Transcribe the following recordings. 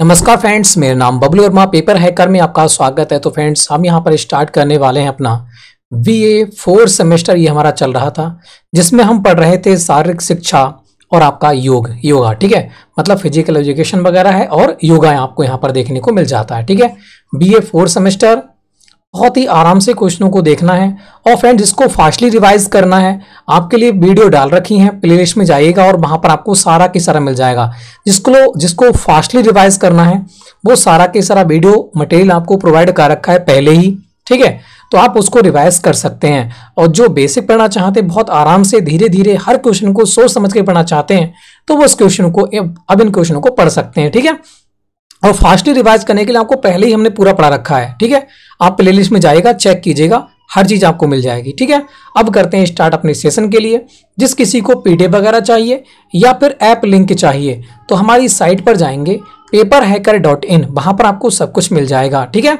नमस्कार फ्रेंड्स मेरा नाम बबलू वर्मा पेपर हैकर में आपका स्वागत है तो फ्रेंड्स हम यहाँ पर स्टार्ट करने वाले हैं अपना बी ए फोर सेमेस्टर ये हमारा चल रहा था जिसमें हम पढ़ रहे थे शारीरिक शिक्षा और आपका योग योगा ठीक है मतलब फिजिकल एजुकेशन वगैरह है और योगा आपको यहाँ पर देखने को मिल जाता है ठीक है बी ए फोर सेमेस्टर बहुत ही आराम से क्वेश्चनों को देखना है और फ्रेंड जिसको फास्टली रिवाइज करना है आपके लिए वीडियो डाल रखी प्ले प्लेलिस्ट में जाइएगा और वहां पर आपको सारा के सारा मिल जाएगा जिसको जिसको फास्टली रिवाइज करना है वो सारा के सारा वीडियो मटेरियल आपको प्रोवाइड कर रखा है पहले ही ठीक है तो आप उसको रिवाइज कर सकते हैं और जो बेसिक पढ़ना चाहते हैं बहुत आराम से धीरे धीरे हर क्वेश्चन को सोच समझ के पढ़ना चाहते हैं तो वो उस क्वेश्चन को अब इन क्वेश्चनों को पढ़ सकते हैं ठीक है और फास्टली रिवाइज करने के लिए आपको पहले ही हमने पूरा पढ़ा रखा है ठीक है आप प्लेलिस्ट में जाएगा चेक कीजिएगा हर चीज़ आपको मिल जाएगी ठीक है अब करते हैं स्टार्ट अपने सेशन के लिए जिस किसी को पीडीएफ वगैरह चाहिए या फिर ऐप लिंक चाहिए तो हमारी साइट पर जाएंगे पेपर हैकर डॉट इन वहाँ पर आपको सब कुछ मिल जाएगा ठीक है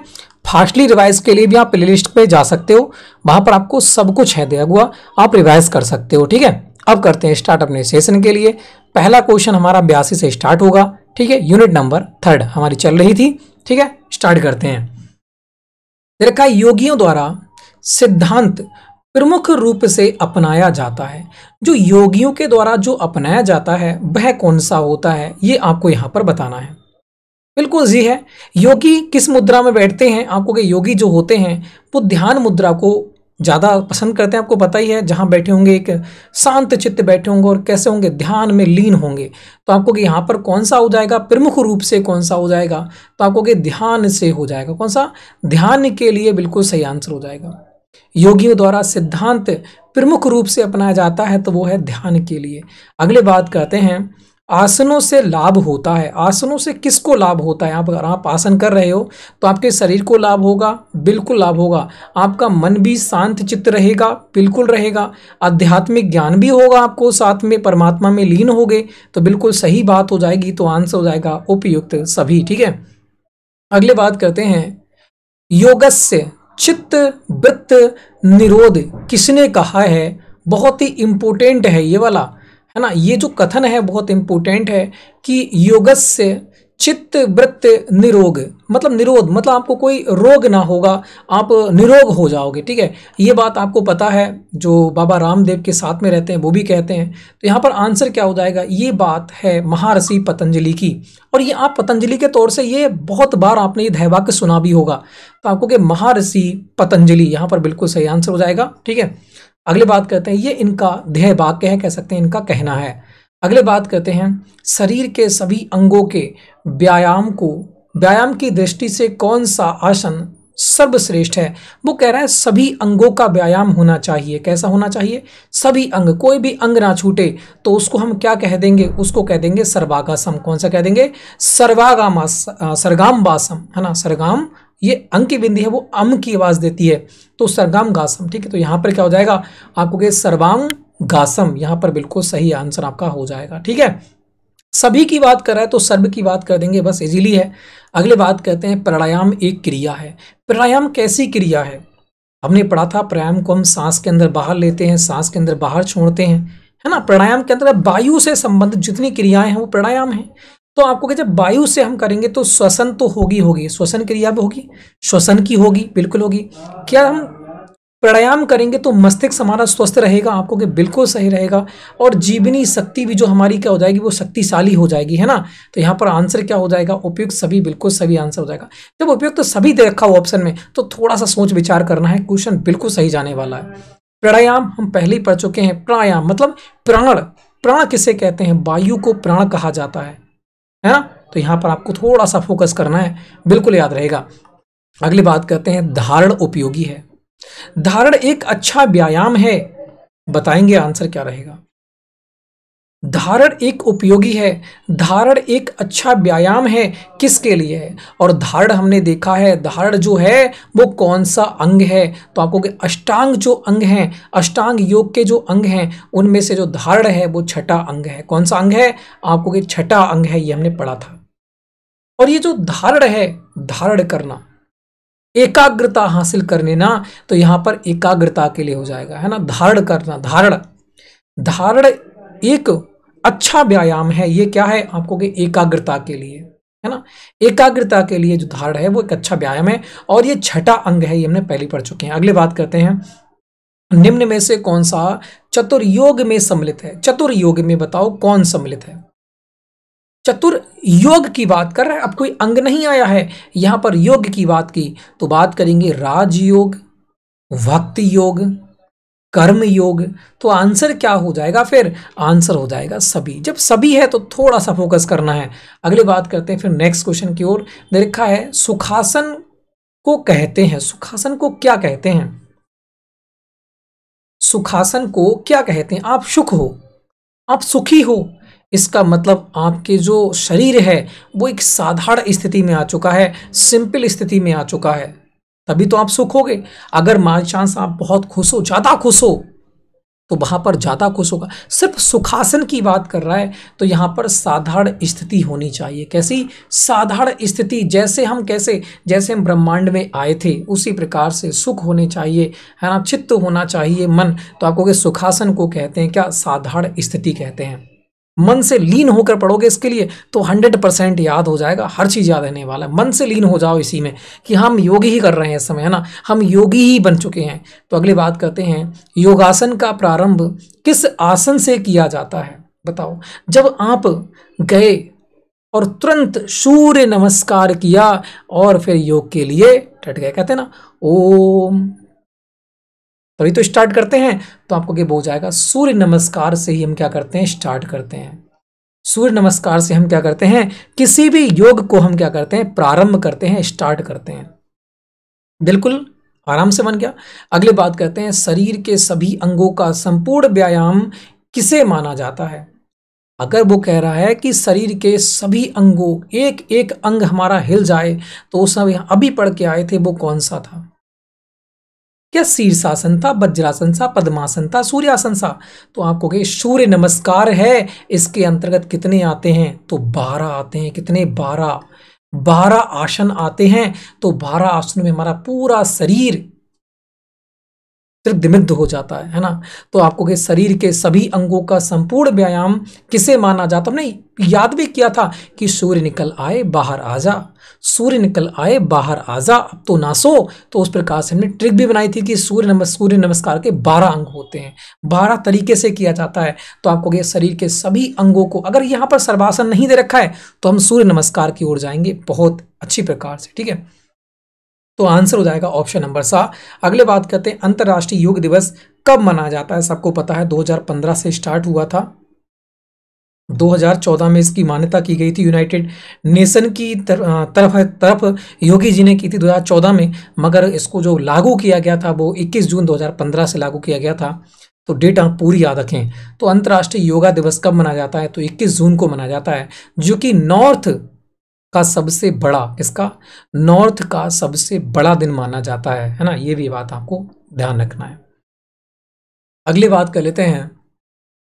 फास्टली रिवाइज के लिए भी आप प्ले लिस्ट पर जा सकते हो वहाँ पर आपको सब कुछ है दिया हुआ आप रिवाइज कर सकते हो ठीक है अब करते हैं स्टार्ट अपने सेशन के लिए पहला क्वेश्चन हमारा बयासी से स्टार्ट होगा ठीक है यूनिट नंबर थर्ड हमारी चल रही थी ठीक है स्टार्ट करते हैं रेखा योगियों द्वारा सिद्धांत प्रमुख रूप से अपनाया जाता है जो योगियों के द्वारा जो अपनाया जाता है वह कौन सा होता है ये आपको यहां पर बताना है बिल्कुल जी है योगी किस मुद्रा में बैठते हैं आपको के योगी जो होते हैं वो ध्यान मुद्रा को ज़्यादा पसंद करते हैं आपको पता ही है जहाँ बैठे होंगे एक शांत चित्त बैठे होंगे और कैसे होंगे ध्यान में लीन होंगे तो आपको कि यहाँ पर कौन सा हो जाएगा प्रमुख रूप से कौन सा हो जाएगा तो आपको कि ध्यान से हो जाएगा कौन सा ध्यान के लिए बिल्कुल सही आंसर हो जाएगा योगियों द्वारा सिद्धांत प्रमुख रूप से अपनाया जाता है तो वो है ध्यान के लिए अगले बात कहते हैं आसनों से लाभ होता है आसनों से किसको लाभ होता है आप अगर आप आसन कर रहे हो तो आपके शरीर को लाभ होगा बिल्कुल लाभ होगा आपका मन भी शांत चित्त रहेगा बिल्कुल रहेगा आध्यात्मिक ज्ञान भी होगा आपको साथ में परमात्मा में लीन हो गए तो बिल्कुल सही बात हो जाएगी तो आंसर हो जाएगा उपयुक्त सभी ठीक है अगले बात करते हैं योगस्य चित्त वृत्त निरोध किसने कहा है बहुत ही इम्पोर्टेंट है ये वाला है ना ये जो कथन है बहुत इम्पोर्टेंट है कि योगस से चित्त वृत्त निरोग मतलब निरोध मतलब आपको कोई रोग ना होगा आप निरोग हो जाओगे ठीक है ये बात आपको पता है जो बाबा रामदेव के साथ में रहते हैं वो भी कहते हैं तो यहाँ पर आंसर क्या हो जाएगा ये बात है महारसी पतंजलि की और ये आप पतंजलि के तौर से ये बहुत बार आपने ये धैवाक्य सुना भी होगा तो आपको कि महारसी पतंजलि यहाँ पर बिल्कुल सही आंसर हो जाएगा ठीक है अगले बात करते हैं ये इनका ध्येय वाक्य है कह सकते हैं इनका कहना है अगले बात करते हैं शरीर के सभी अंगों के व्यायाम को व्यायाम की दृष्टि से कौन सा आसन सर्वश्रेष्ठ है वो कह रहा है सभी अंगों का व्यायाम होना चाहिए कैसा होना चाहिए सभी अंग कोई भी अंग ना छूटे तो उसको हम क्या कह देंगे उसको कह देंगे सर्वागासम कौन सा कह देंगे सर्वागामा सरगाम बासम है ना सरगाम ये अंक की बिंदी है वो अम की आवाज़ देती है तो सरगाम गासम ठीक है तो यहाँ पर क्या हो जाएगा आपको कहे सर्वांग गासम यहाँ पर बिल्कुल सही आंसर आपका हो जाएगा ठीक है सभी की बात कर रहा है तो सर्व की बात कर देंगे बस इजीली है अगले बात कहते हैं प्राणायाम एक क्रिया है प्राणायाम कैसी क्रिया है हमने पढ़ा था प्राणायाम को हम सांस के अंदर बाहर लेते हैं सांस के अंदर बाहर छोड़ते हैं है ना प्राणायाम के अंदर वायु से संबंधित जितनी क्रियाएं हैं वो प्राणायाम है तो आपको कहते वायु से हम करेंगे तो श्वसन तो होगी होगी श्वसन क्रिया भी होगी श्वसन की होगी बिल्कुल होगी क्या हम प्राणायाम करेंगे तो मस्तिष्क हमारा स्वस्थ रहेगा आपको के बिल्कुल सही रहेगा और जीवनी शक्ति भी जो हमारी क्या हो जाएगी वो शक्तिशाली हो जाएगी है ना तो यहाँ पर आंसर क्या हो जाएगा उपयुक्त सभी बिल्कुल सभी आंसर हो जाएगा जब उपयुक्त तो सभी दे रखा हो ऑप्शन में तो थोड़ा सा सोच विचार करना है क्वेश्चन बिल्कुल सही जाने वाला है प्राणायाम हम पहले ही पढ़ चुके हैं प्राणायाम मतलब प्राण प्राण किसे कहते हैं वायु को प्राण कहा जाता है है ना तो यहाँ पर आपको थोड़ा सा फोकस करना है बिल्कुल याद रहेगा अगली बात करते हैं धारण उपयोगी है धारण एक अच्छा व्यायाम है बताएंगे आंसर क्या रहेगा धारण एक उपयोगी है धारण एक अच्छा व्यायाम है किसके लिए है और धारण हमने देखा है धारण जो है वो कौन सा अंग है तो आपको कि अष्टांग जो अंग हैं अष्टांग योग के जो अंग हैं उनमें से जो धारण है वो छठा अंग है कौन सा अंग है आपको कि छठा अंग है ये हमने पढ़ा था और ये जो धारण है धारण करना एकाग्रता हासिल करने ना तो यहाँ पर एकाग्रता के लिए हो जाएगा है ना धारण करना धारण धारण एक अच्छा व्यायाम है ये क्या है आपको कि एकाग्रता के लिए है ना एकाग्रता के लिए जो धारण है वो एक अच्छा व्यायाम है और ये छठा अंग है ये हमने पहले पढ़ चुके हैं अगले बात करते हैं निम्न में से कौन सा चतुर्योग में सम्मिलित है चतुर्योग में बताओ कौन सम्मिलित है चतुर योग की बात कर रहा है अब कोई अंग नहीं आया है यहां पर योग की बात की तो बात करेंगे राजयोग भक्ति योग कर्म योग तो आंसर क्या हो जाएगा फिर आंसर हो जाएगा सभी जब सभी है तो थोड़ा सा फोकस करना है अगली बात करते हैं फिर नेक्स्ट क्वेश्चन की ओर देखा है सुखासन को कहते हैं सुखासन को क्या कहते हैं सुखासन को क्या कहते हैं आप सुख हो आप सुखी हो इसका मतलब आपके जो शरीर है वो एक साधारण स्थिति में आ चुका है सिंपल स्थिति में आ चुका है तभी तो आप सुख हो गए अगर मान चांस आप बहुत खुश हो ज़्यादा खुश हो तो वहाँ पर ज़्यादा खुश होगा सिर्फ सुखासन की बात कर रहा है तो यहाँ पर साधारण स्थिति होनी चाहिए कैसी साधारण स्थिति जैसे हम कैसे जैसे हम ब्रह्मांड में आए थे उसी प्रकार से सुख होने चाहिए है ना चित्त होना चाहिए मन तो आपको सुखासन को कहते हैं क्या साधारण स्थिति कहते हैं मन से लीन होकर पढ़ोगे इसके लिए तो हंड्रेड परसेंट याद हो जाएगा हर चीज़ याद रहने वाला है मन से लीन हो जाओ इसी में कि हम योगी ही कर रहे हैं इस समय है ना हम योगी ही बन चुके हैं तो अगली बात करते हैं योगासन का प्रारंभ किस आसन से किया जाता है बताओ जब आप गए और तुरंत सूर्य नमस्कार किया और फिर योग के लिए टट गए कहते ना ओम तभी तो स्टार्ट करते हैं तो आपको क्या बोझ जाएगा सूर्य नमस्कार से ही हम क्या करते हैं स्टार्ट करते हैं सूर्य नमस्कार से हम क्या करते हैं किसी भी योग को हम क्या करते हैं प्रारंभ करते हैं स्टार्ट करते हैं बिल्कुल आराम से बन गया अगले बात करते हैं शरीर के सभी अंगों का संपूर्ण व्यायाम किसे माना जाता है अगर वो कह रहा है कि शरीर के सभी अंगों एक एक अंग हमारा हिल जाए तो उस अभी पढ़ के आए थे वो कौन सा था या शीर्षासन था वज्रासन था पद्मासन था सूर्यासन था तो आप कहोगे सूर्य नमस्कार है इसके अंतर्गत कितने आते हैं तो बारह आते हैं कितने बारह बारह आसन आते हैं तो बारह आसनों में हमारा पूरा शरीर तृग्धमिग्ध हो जाता है है ना तो आपको के शरीर के सभी अंगों का संपूर्ण व्यायाम किसे माना जाता नहीं याद भी किया था कि सूर्य निकल आए बाहर आ जा सूर्य निकल आए बाहर आ जा अब तो ना सो तो उस प्रकार से हमने ट्रिक भी बनाई थी कि सूर्य नमस् सूर्य नमस्कार के बारह अंग होते हैं बारह तरीके से किया जाता है तो आपको के शरीर के सभी अंगों को अगर यहाँ पर सर्वासन नहीं दे रखा है तो हम सूर्य नमस्कार की ओर जाएंगे बहुत अच्छी प्रकार से ठीक है तो आंसर हो जाएगा ऑप्शन नंबर सा अगले बात करते हैं अंतर्राष्ट्रीय योग दिवस कब मनाया जाता है सबको पता है 2015 से स्टार्ट हुआ था 2014 में इसकी मान्यता की गई थी यूनाइटेड नेशन की तरफ तरफ योगी जी ने की थी 2014 में मगर इसको जो लागू किया गया था वो 21 जून 2015 से लागू किया गया था तो डेट आप पूरी याद रखें तो अंतर्राष्ट्रीय योगा दिवस कब मनाया जाता है तो 21 जून को मनाया जाता है जो कि नॉर्थ का सबसे बड़ा इसका नॉर्थ का सबसे बड़ा दिन माना जाता है है ना ये भी बात आपको ध्यान रखना है अगली बात कर लेते हैं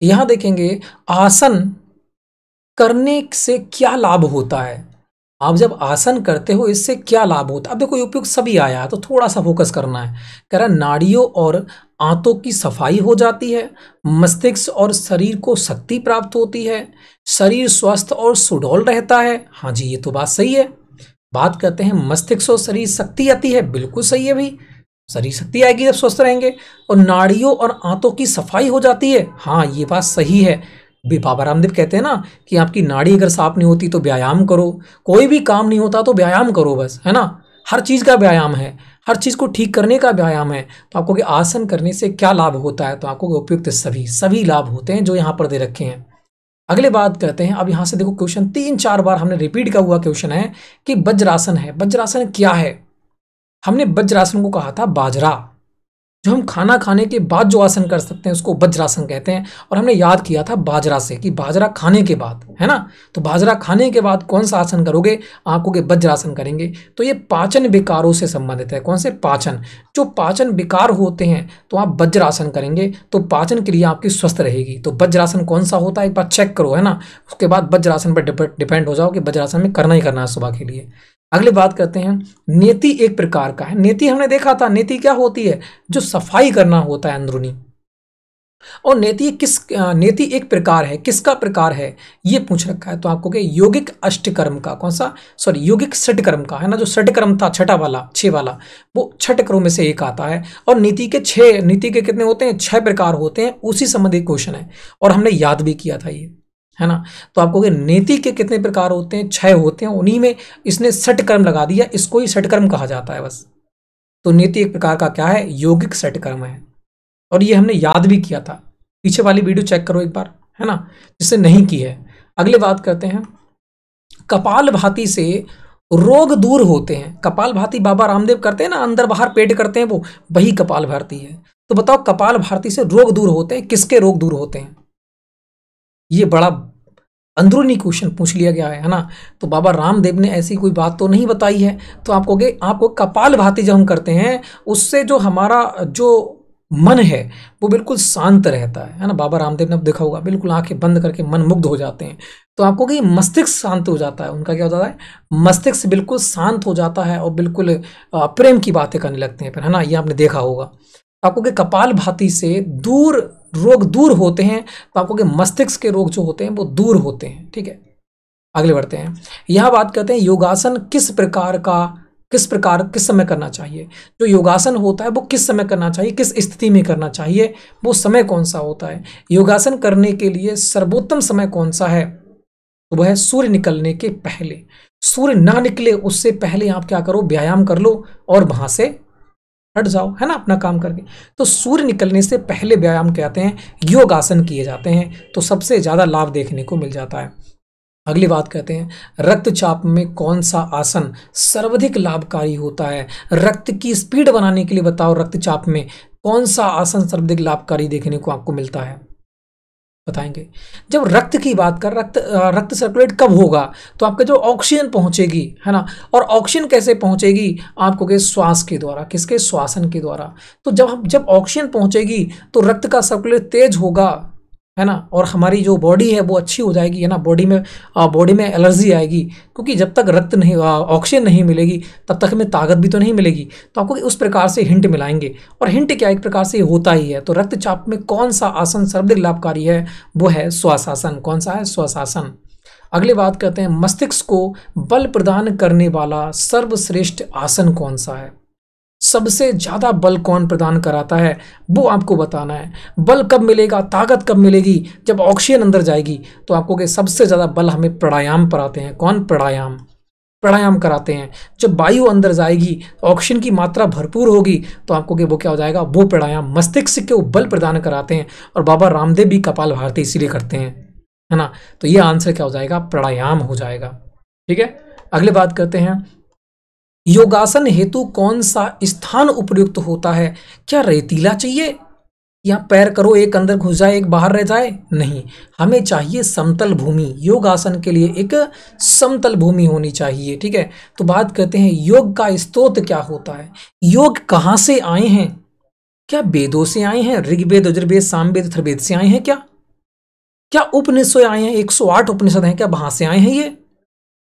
यहां देखेंगे आसन करने से क्या लाभ होता है आप जब आसन करते हो इससे क्या लाभ होता है अब देखो उपयुक्त सभी आया तो थोड़ा सा फोकस करना है कह रहा नाड़ियों और आंतों की सफाई हो जाती है मस्तिष्क और शरीर को शक्ति प्राप्त होती है शरीर स्वस्थ और सुडौल रहता है हाँ जी ये तो बात सही है बात करते हैं मस्तिष्क और शरीर शक्ति आती है बिल्कुल सही है भाई शरीर शक्ति आएगी जब स्वस्थ रहेंगे और नाड़ियों और आंतों की सफाई हो जाती है हाँ ये बात सही है भी बाबा रामदेव कहते हैं ना कि आपकी नाड़ी अगर साफ नहीं होती तो व्यायाम करो कोई भी काम नहीं होता तो व्यायाम करो बस है ना हर चीज़ का व्यायाम है हर चीज़ को ठीक करने का व्यायाम है तो आपको कि आसन करने से क्या लाभ होता है तो आपको उपयुक्त सभी सभी लाभ होते हैं जो यहाँ पर दे रखे हैं अगले बात करते हैं अब यहाँ से देखो क्वेश्चन तीन चार बार हमने रिपीट का हुआ क्वेश्चन है कि वज्रासन है वज्रासन क्या है हमने वज्रासन को कहा था बाजरा जो हम खाना खाने के बाद जो आसन कर सकते हैं उसको वज्रासन कहते हैं और हमने याद किया था बाजरा से कि बाजरा खाने के बाद है ना तो बाजरा खाने के बाद कौन सा आसन करोगे आंखों के वज्रासन करेंगे तो ये पाचन विकारों से संबंधित है कौन से पाचन जो पाचन विकार होते हैं तो आप वज्रासन करेंगे तो पाचन क्रिया आपकी स्वस्थ रहेगी तो वज्रासन कौन सा होता है एक बार चेक करो है ना उसके बाद वज्रासन पर डिपेंड हो जाओ कि वज्रासन में करना ही करना है सुबह के लिए अगले बात करते हैं नीति एक प्रकार का है नीति हमने देखा था नीति क्या होती है जो सफाई करना होता है अंदरूनी और नीति किस नीति एक प्रकार है किसका प्रकार है ये पूछ रखा है तो आपको के योगिक अष्टकर्म का कौन सा सॉरी योगिक षटकर्म का है ना जो षटकर्म था छठा वाला छे वाला वो छठ कर्म में से एक आता है और नीति के छह नीति के कितने होते हैं छह प्रकार होते हैं उसी संबंधी क्वेश्चन है और हमने याद भी किया था ये है ना तो आपको कि नेति के कितने प्रकार होते हैं छह होते हैं उन्हीं में इसने सटकर्म लगा दिया इसको ही सटकर्म कहा जाता है बस तो नेति एक प्रकार का क्या है यौगिक सटकर्म है और ये हमने याद भी किया था पीछे वाली वीडियो चेक करो एक बार है ना जिसने नहीं की है अगले बात करते हैं कपाल भाती से रोग दूर होते हैं कपाल भाती बाबा रामदेव करते हैं ना अंदर बाहर पेट करते हैं वो वही कपाल भारती है तो बताओ कपाल भारती से रोग दूर होते हैं किसके रोग दूर होते हैं ये बड़ा अंदरूनी क्वेश्चन पूछ लिया गया है ना तो बाबा रामदेव ने ऐसी कोई बात तो नहीं बताई है तो आप कहोगे आपको कपाल भाती जब हम करते हैं उससे जो हमारा जो मन है वो बिल्कुल शांत रहता है है ना बाबा रामदेव ने अब देखा होगा बिल्कुल आंखें बंद करके मन मुग्ध हो जाते हैं तो आपको कि मस्तिष्क शांत हो जाता है उनका क्या हो जाता है मस्तिष्क बिल्कुल शांत हो जाता है और बिल्कुल प्रेम की बातें करने लगते हैं फिर है ना ये आपने देखा होगा आपको कि कपाल भाती से दूर रोग दूर होते हैं तो आपको के मस्तिष्क के रोग जो होते हैं वो दूर होते हैं ठीक है अगले बढ़ते हैं यह बात करते हैं योगासन किस प्रकार का किस प्रकार किस समय करना चाहिए जो योगासन होता है वो किस समय करना चाहिए किस स्थिति में करना चाहिए वो समय कौन सा होता है योगासन करने के लिए सर्वोत्तम समय कौन सा है तो वह है सूर्य निकलने के पहले सूर्य ना निकले उससे पहले आप क्या करो व्यायाम कर लो और वहाँ से हट जाओ है ना अपना काम करके तो सूर्य निकलने से पहले व्यायाम कहते हैं योग आसन किए जाते हैं तो सबसे ज़्यादा लाभ देखने को मिल जाता है अगली बात कहते हैं रक्तचाप में कौन सा आसन सर्वाधिक लाभकारी होता है रक्त की स्पीड बनाने के लिए बताओ रक्तचाप में कौन सा आसन सर्वाधिक लाभकारी देखने को आपको मिलता है बताएंगे जब रक्त की बात कर रक्त रक्त सर्कुलेट कब होगा तो आपका जो ऑक्सीजन पहुंचेगी है ना और ऑक्सीजन कैसे पहुंचेगी आपको के श्वास के द्वारा किसके श्वासन के द्वारा तो जब हम जब ऑक्सीजन पहुंचेगी तो रक्त का सर्कुलेट तेज होगा है ना और हमारी जो बॉडी है वो अच्छी हो जाएगी है ना बॉडी में बॉडी में एलर्जी आएगी क्योंकि जब तक रक्त नहीं ऑक्सीजन नहीं मिलेगी तब तक हमें ताकत भी तो नहीं मिलेगी तो आपको उस प्रकार से हिंट मिलाएंगे और हिंट क्या एक प्रकार से होता ही है तो रक्तचाप में कौन सा आसन सर्वाधिक लाभकारी है वो है स्वशासन कौन सा है स्वशासन अगली बात करते हैं मस्तिष्क को बल प्रदान करने वाला सर्वश्रेष्ठ आसन कौन सा है सबसे ज़्यादा बल कौन प्रदान कराता है वो आपको बताना है बल कब मिलेगा ताकत कब मिलेगी जब ऑक्सीजन अंदर जाएगी तो आपको कि सबसे ज़्यादा बल हमें प्राणायाम कराते हैं कौन प्राणायाम प्राणायाम कराते हैं जब वायु अंदर जाएगी ऑक्सीजन की मात्रा भरपूर होगी तो आपको कि वो क्या हो जाएगा वो प्राणायाम मस्तिष्क के वो बल प्रदान कराते हैं और बाबा रामदेव भी कपाल भारती इसीलिए करते हैं है ना तो ये आंसर क्या हो जाएगा प्राणायाम हो जाएगा ठीक है अगले बात करते हैं योगासन हेतु कौन सा स्थान उपयुक्त होता है क्या रेतीला चाहिए या पैर करो एक अंदर घुस जाए एक बाहर रह जाए नहीं हमें चाहिए समतल भूमि योगासन के लिए एक समतल भूमि होनी चाहिए ठीक है तो बात करते हैं योग का स्त्रोत क्या होता है योग कहाँ से आए हैं क्या वेदों से आए हैं ऋग्वेद यजुर्वेद सामवेद थर्वेद से आए हैं क्या क्या उपनिषद आए हैं 108 उपनिषद हैं क्या वहां से आए हैं ये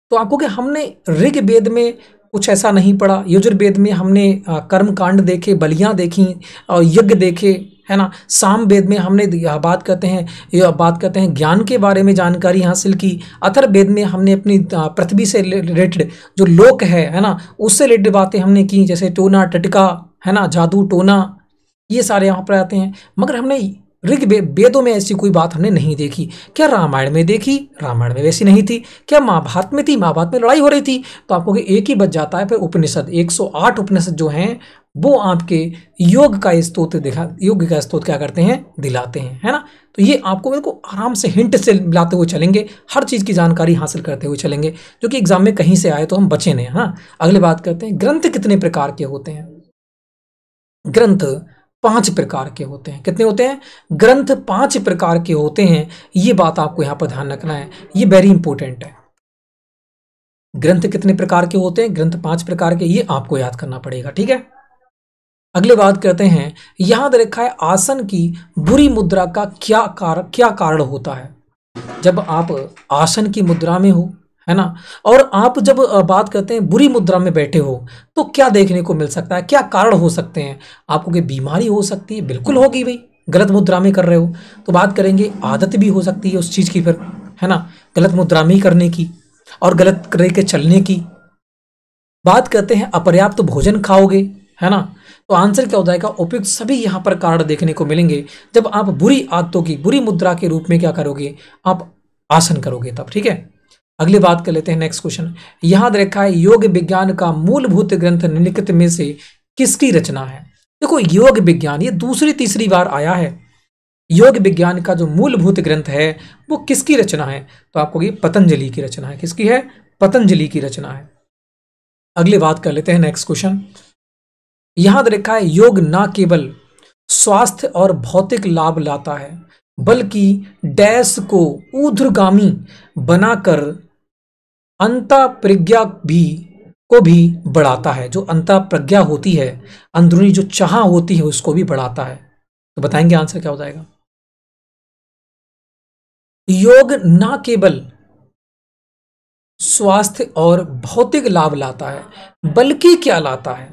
तो आपको कि हमने ऋग्वेद में कुछ ऐसा नहीं पड़ा यजुर्वेद में हमने कर्म कांड देखे बलियाँ देखी और यज्ञ देखे है ना साम वेद में हमने यह बात कहते हैं यह बात कहते हैं ज्ञान के बारे में जानकारी हासिल की अथर वेद में हमने अपनी पृथ्वी से रिलेटेड जो लोक है है ना उससे रिलेटेड बातें हमने की जैसे टोना टटका है ना जादू टोना ये सारे यहाँ पर आते हैं मगर हमने ऋग वेदों में ऐसी कोई बात हमने नहीं देखी क्या रामायण में देखी रामायण में वैसी नहीं थी क्या महाभारत में थी महाभारत में लड़ाई हो रही थी तो आपको एक ही बच जाता है फिर उपनिषद 108 उपनिषद जो हैं वो आपके योग का स्त्रोत दिखा योग का स्त्रोत क्या करते हैं दिलाते हैं है ना तो ये आपको बिल्कुल आराम से हिंट से लाते हुए चलेंगे हर चीज़ की जानकारी हासिल करते हुए चलेंगे जो कि एग्ज़ाम में कहीं से आए तो हम बचे नहीं हाँ अगले बात करते हैं ग्रंथ कितने प्रकार के होते हैं ग्रंथ पांच प्रकार के होते हैं कितने होते हैं ग्रंथ पांच प्रकार के होते हैं ये बात आपको यहां पर ध्यान रखना है ये वेरी इंपॉर्टेंट है ग्रंथ कितने प्रकार के होते हैं ग्रंथ पांच प्रकार के ये आपको याद करना पड़ेगा ठीक है अगले बात करते हैं याद रखा है आसन की बुरी मुद्रा का क्या कारण क्या कारण होता है जब आप आसन की मुद्रा में हो है ना और आप जब बात करते हैं बुरी मुद्रा में बैठे हो तो क्या देखने को मिल सकता है क्या कारण हो सकते हैं आपको कोई बीमारी हो सकती है बिल्कुल होगी भाई गलत मुद्रा में कर रहे हो तो बात करेंगे आदत भी हो सकती है उस चीज़ की फिर है ना गलत मुद्रा में ही करने की और गलत करके चलने की बात करते हैं अपर्याप्त तो भोजन खाओगे है ना तो आंसर क्या हो जाएगा उपयुक्त सभी यहाँ पर कारण देखने को मिलेंगे जब आप बुरी आदतों की बुरी मुद्रा के रूप में क्या करोगे आप आसन करोगे तब ठीक है अगली बात कर लेते हैं नेक्स्ट क्वेश्चन याद रखा है योग विज्ञान का मूलभूत ग्रंथ निम्नलिखित में से किसकी रचना है देखो योग विज्ञान ये दूसरी तीसरी बार आया है योग विज्ञान का जो मूलभूत ग्रंथ है वो किसकी रचना है तो आपको ये पतंजलि की रचना है किसकी है पतंजलि की रचना है अगली बात कर लेते हैं नेक्स्ट क्वेश्चन याद रखा है योग ना केवल स्वास्थ्य और भौतिक लाभ लाता है बल्कि डैश को ऊर्धगामी बनाकर अंता प्रज्ञा भी को भी बढ़ाता है जो अंता प्रज्ञा होती है अंदरूनी जो चाह होती है उसको भी बढ़ाता है तो बताएंगे आंसर क्या हो जाएगा योग ना केवल स्वास्थ्य और भौतिक लाभ लाता है बल्कि क्या लाता है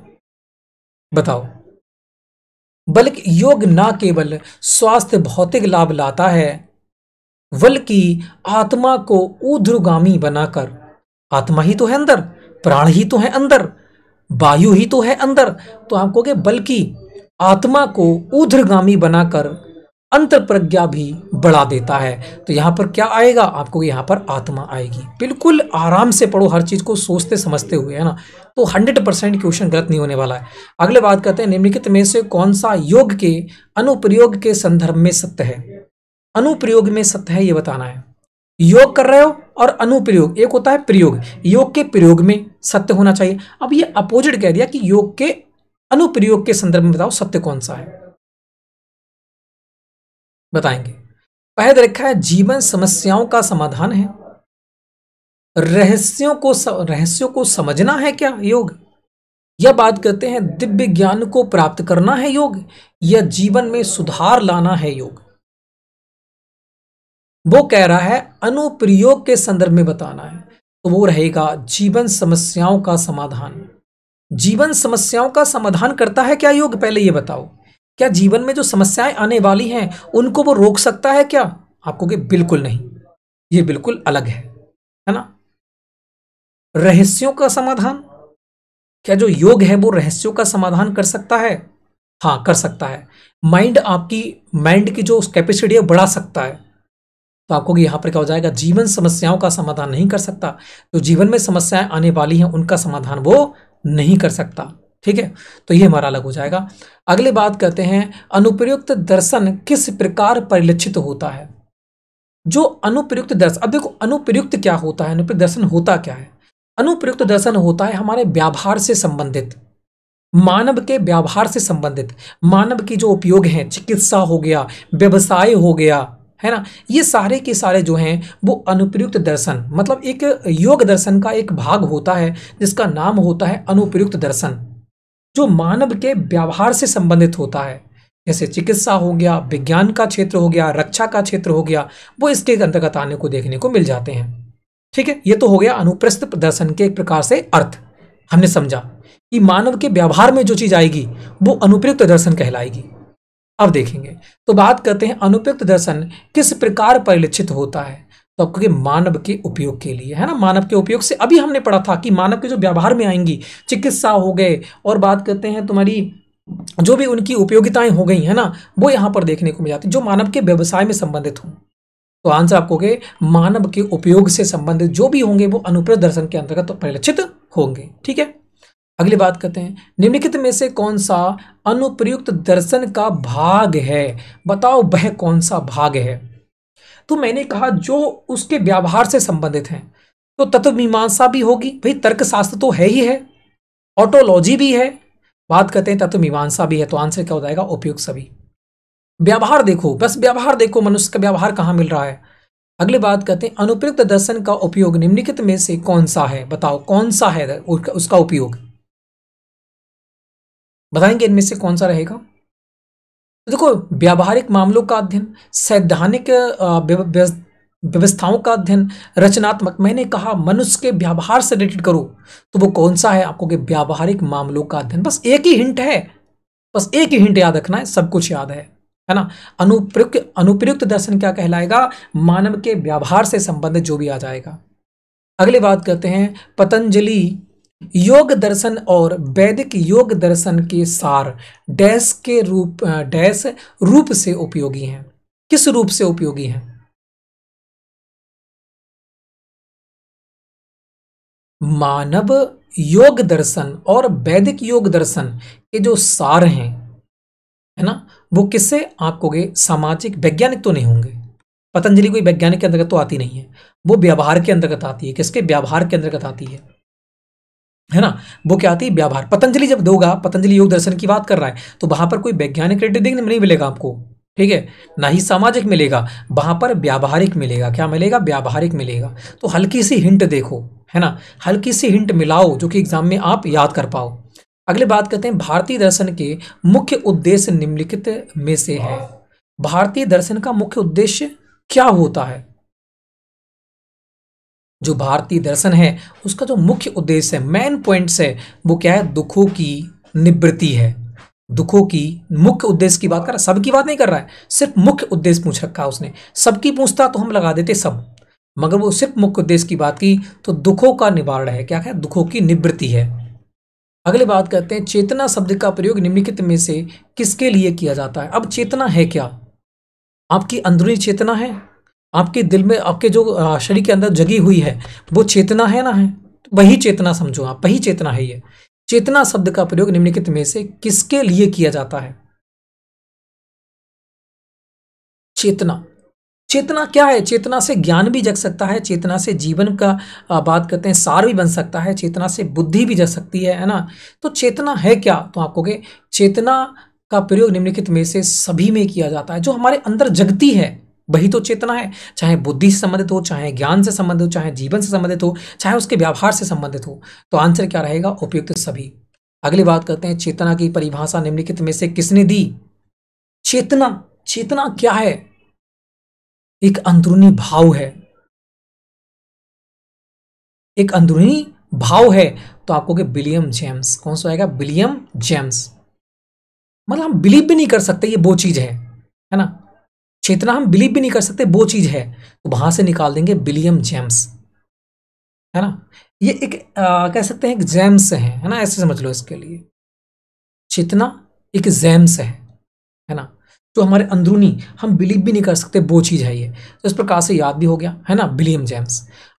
बताओ बल्कि योग ना केवल स्वास्थ्य भौतिक लाभ लाता है बल्कि आत्मा को ऊध्रुगामी बनाकर आत्मा ही तो है अंदर प्राण ही तो है अंदर वायु ही तो है अंदर तो हम कहोगे बल्कि आत्मा को ऊध्रगामी बनाकर अंतर प्रज्ञा भी बढ़ा देता है तो यहां पर क्या आएगा आपको यहाँ पर आत्मा आएगी बिल्कुल आराम से पढ़ो हर चीज़ को सोचते समझते हुए है ना तो 100 परसेंट क्वेश्चन गलत नहीं होने वाला है अगले बात करते हैं निम्नलिखित में से कौन सा योग के अनुप्रयोग के संदर्भ में सत्य है अनुप्रयोग में सत्य है ये बताना है योग कर रहे हो और अनुप्रयोग एक होता है प्रयोग योग के प्रयोग में सत्य होना चाहिए अब ये अपोजिट कह दिया कि योग के अनुप्रयोग के संदर्भ में बताओ सत्य कौन सा है बताएंगे पहले रखा है जीवन समस्याओं का समाधान है रहस्यों को रहस्यों को समझना है क्या योग या बात करते हैं दिव्य ज्ञान को प्राप्त करना है योग या जीवन में सुधार लाना है योग वो कह रहा है अनुप्रयोग के संदर्भ में बताना है तो वो रहेगा जीवन समस्याओं का समाधान जीवन समस्याओं का समाधान करता है क्या योग पहले ये बताओ क्या जीवन में जो समस्याएं आने वाली हैं उनको वो रोक सकता है क्या आपको कि बिल्कुल नहीं ये बिल्कुल अलग है है ना रहस्यों का समाधान क्या जो योग है वो रहस्यों का समाधान कर सकता है हाँ कर सकता है माइंड आपकी माइंड की जो कैपेसिटी है बढ़ा सकता है तो आपको यहाँ पर क्या हो जाएगा जीवन समस्याओं का समाधान नहीं कर सकता जो जीवन में समस्याएं आने वाली हैं उनका समाधान वो नहीं कर सकता ठीक है तो ये हमारा अलग हो जाएगा अगले बात करते हैं अनुप्रयुक्त दर्शन किस प्रकार परिलक्षित होता है जो अनुप्रयुक्त दर्शन अब देखो अनुप्रयुक्त क्या होता है अनुप्रयुक्त दर्शन होता क्या है अनुप्रयुक्त दर्शन होता है हमारे व्यवहार से संबंधित मानव के व्यवहार से संबंधित मानव की जो उपयोग हैं चिकित्सा हो गया व्यवसाय हो गया है ना ये सारे के सारे जो हैं वो अनुप्रयुक्त दर्शन मतलब एक योग दर्शन का एक भाग होता है जिसका नाम होता है अनुप्रयुक्त दर्शन जो मानव के व्यवहार से संबंधित होता है जैसे चिकित्सा हो गया विज्ञान का क्षेत्र हो गया रक्षा का क्षेत्र हो गया वो इसके अंतर्गत आने को देखने को मिल जाते हैं ठीक है ये तो हो गया अनुप्रस्थ दर्शन के एक प्रकार से अर्थ हमने समझा कि मानव के व्यवहार में जो चीज़ आएगी वो अनुप्रयुक्त दर्शन कहलाएगी अब देखेंगे तो बात करते हैं अनुपयुक्त दर्शन किस प्रकार परिलक्षित होता है तो आपको कि मानव के उपयोग के लिए है ना मानव के उपयोग से अभी हमने पढ़ा था कि मानव के जो व्यवहार में आएंगी चिकित्सा हो गए और बात करते हैं तुम्हारी जो भी उनकी उपयोगिताएं हो गई है ना वो यहां पर देखने को मिल जाती जो मानव के व्यवसाय में संबंधित हों तो आंसर आपको के मानव के उपयोग से संबंधित जो भी होंगे वो अनुप्रयुक्त दर्शन के अंतर्गत तो परिलक्षित होंगे ठीक है अगली बात करते हैं निम्नलिखित में से कौन सा अनुप्रयुक्त दर्शन का भाग है बताओ वह कौन सा भाग है तो मैंने कहा जो उसके व्यवहार से संबंधित हैं तो तत्व मीमांसा भी होगी भाई तर्कशास्त्र तो है ही है ऑटोलॉजी भी है बात करते हैं तत्व मीमांसा भी है तो आंसर क्या हो जाएगा उपयुक्त सभी व्यवहार देखो बस व्यवहार देखो मनुष्य का व्यवहार कहाँ मिल रहा है अगली बात करते हैं अनुप्रयुक्त दर्शन का उपयोग निम्नलिखित में से कौन सा है बताओ कौन सा है उसका उपयोग बताएंगे इनमें से कौन सा रहेगा तो देखो व्यावहारिक मामलों का अध्ययन सैद्धानिक व्यवस्थाओं का अध्ययन रचनात्मक मैंने कहा मनुष्य के व्यवहार से रिलेटेड करो तो वो कौन सा है आपको के व्यावहारिक मामलों का अध्ययन बस एक ही हिंट है बस एक ही हिंट याद रखना है सब कुछ याद है है ना अनुप्रयुक्त अनुप्रयुक्त दर्शन क्या कहलाएगा मानव के व्यवहार से संबंधित जो भी आ जाएगा अगले बात करते हैं पतंजलि योग दर्शन और वैदिक योग दर्शन के सार डैश के रूप डैश रूप से उपयोगी हैं किस रूप से उपयोगी हैं मानव योग दर्शन और वैदिक योग दर्शन के जो सार हैं है ना वो किससे आप कहोगे सामाजिक वैज्ञानिक तो नहीं होंगे पतंजलि कोई वैज्ञानिक के अंतर्गत तो आती नहीं है वो व्यवहार के अंतर्गत आती है किसके व्यवहार के अंतर्गत आती है है ना वो क्या आती है व्यावहार पतंजलि जब दोगा पतंजलि योग दर्शन की बात कर रहा है तो वहां पर कोई वैज्ञानिक क्रेडिट देखने में नहीं मिलेगा आपको ठीक है ना ही सामाजिक मिलेगा वहां पर व्यावहारिक मिलेगा क्या मिलेगा व्यावहारिक मिलेगा तो हल्की सी हिंट देखो है ना हल्की सी हिंट मिलाओ जो कि एग्जाम में आप याद कर पाओ अगले बात करते हैं भारतीय दर्शन के मुख्य उद्देश्य निम्नलिखित में से है भारतीय दर्शन का मुख्य उद्देश्य क्या होता है जो भारतीय दर्शन है उसका जो मुख्य उद्देश्य है मेन पॉइंट्स है वो क्या है दुखों की निवृत्ति है दुखों की मुख्य उद्देश्य की बात कर रहा है सबकी बात नहीं कर रहा है सिर्फ मुख्य उद्देश्य पूछ रखा उसने सबकी पूछता तो हम लगा देते सब मगर वो सिर्फ मुख्य उद्देश्य की बात की तो दुखों का निवारण है क्या है दुखों की निवृत्ति है अगले बात करते हैं चेतना शब्द का प्रयोग निम्नलिखित में से किसके लिए किया जाता है अब चेतना है क्या आपकी अंदरूनी चेतना है आपके दिल में आपके जो शरीर के अंदर जगी हुई है वो चेतना है ना है वही चेतना समझो आप वही चेतना है ये चेतना शब्द का प्रयोग निम्नलिखित में से किसके लिए किया जाता है चेतना चेतना क्या है चेतना से ज्ञान भी जग सकता है चेतना से जीवन का बात करते हैं सार भी बन सकता है चेतना से बुद्धि भी जग सकती है है ना तो चेतना है क्या तो आपको चेतना का प्रयोग निम्नलिखित में से सभी में किया जाता है जो हमारे अंदर जगती है वही तो चेतना है चाहे बुद्धि से संबंधित हो चाहे ज्ञान से संबंधित हो चाहे जीवन से संबंधित हो चाहे उसके व्यवहार से संबंधित हो तो आंसर क्या रहेगा उपयुक्त सभी अगली बात करते हैं चेतना की परिभाषा निम्नलिखित में से किसने दी चेतना चेतना क्या है एक अंदरूनी भाव है एक अंदरूनी भाव है तो आपको के विलियम जेम्स कौन सा आएगा विलियम जेम्स मतलब हम बिलीव भी नहीं कर सकते ये वो चीज है है ना चेतना अच्छा, हम बिलीव भी नहीं कर सकते वो चीज़ है तो वहां से निकाल देंगे विलियम जेम्स है ना ये एक आ, कह सकते हैं एक जेम्स है है ना ऐसे समझ लो इसके लिए चेतना अच्छा, एक जेम्स है है ना जो हमारे अंदरूनी हम बिलीव भी नहीं कर सकते वो चीज़ है ये तो इस प्रकार से याद भी हो गया है ना विलियम जेम्स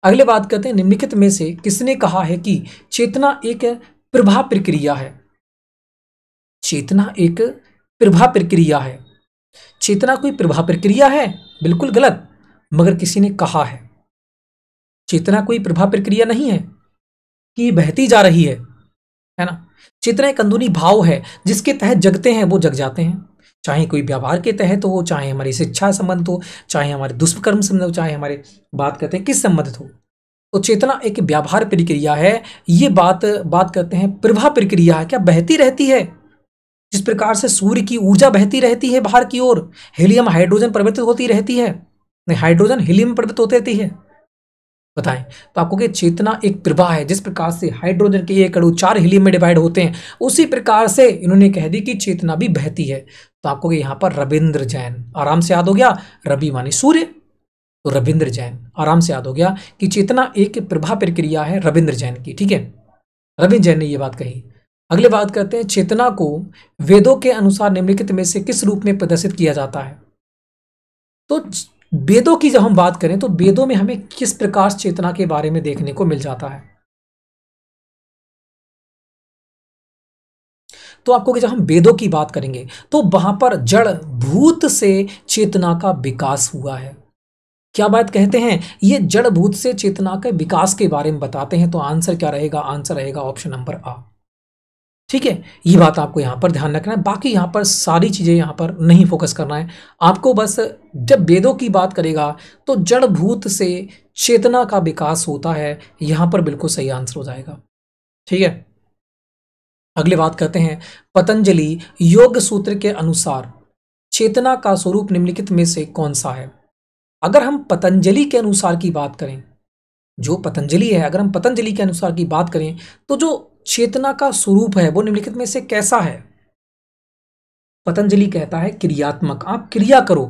अगले बात करते हैं निम्नलिखित में से किसने कहा है कि चेतना एक प्रभा प्रक्रिया है चेतना एक प्रभा प्रक्रिया है चेतना कोई प्रभाव प्रक्रिया है बिल्कुल गलत मगर किसी ने कहा है चेतना कोई प्रभाव प्रक्रिया नहीं है कि बहती जा रही है है ना चेतना एक अंदरूनी भाव है जिसके तहत जगते हैं वो जग जाते हैं चाहे कोई व्यवहार के तहत हो चाहे हमारी शिक्षा संबंध हो चाहे हमारे दुष्कर्म संबंध हो चाहे हमारे बात करते हैं किस संबंधित हो तो चेतना एक व्यवहार प्रक्रिया है ये बात बात करते हैं प्रभा प्रक्रिया है क्या बहती रहती है जिस प्रकार से सूर्य की ऊर्जा बहती रहती है बाहर की ओर हीलियम हाइड्रोजन परिवर्तित होती रहती है नहीं हाइड्रोजन हीलियम परिवर्तित होती रहती है बताएं तो आपको कि चेतना एक प्रवाह है जिस प्रकार से हाइड्रोजन के एक अड़ू चार हीलियम में डिवाइड होते हैं उसी प्रकार से इन्होंने कह दी कि चेतना भी बहती है तो आपको कि यहाँ पर रविंद्र जैन आराम से याद हो गया रवि माने सूर्य तो रविंद्र जैन आराम से याद हो गया कि चेतना एक प्रभा प्रक्रिया है रविंद्र जैन की ठीक है रविंद्र जैन ने ये बात कही अगले बात करते हैं चेतना को वेदों के अनुसार निम्नलिखित में से किस रूप में प्रदर्शित किया जाता है तो वेदों की जब हम बात करें तो वेदों में हमें किस प्रकार चेतना के बारे में देखने को मिल जाता है तो आपको जब हम वेदों की बात करेंगे तो वहां पर जड़ भूत से चेतना का विकास हुआ है क्या बात कहते हैं ये जड़ भूत से चेतना के विकास के बारे में बताते हैं तो आंसर क्या रहेगा आंसर रहेगा ऑप्शन नंबर आ ठीक है ये बात आपको यहाँ पर ध्यान रखना है बाकी यहाँ पर सारी चीज़ें यहाँ पर नहीं फोकस करना है आपको बस जब वेदों की बात करेगा तो जड़ भूत से चेतना का विकास होता है यहाँ पर बिल्कुल सही आंसर हो जाएगा ठीक है अगले बात करते हैं पतंजलि योग सूत्र के अनुसार चेतना का स्वरूप निम्नलिखित में से कौन सा है अगर हम पतंजलि के अनुसार की बात करें जो पतंजलि है अगर हम पतंजलि के अनुसार की बात करें तो जो चेतना का स्वरूप है वो निम्नलिखित में से कैसा है पतंजलि कहता है क्रियात्मक आप क्रिया करो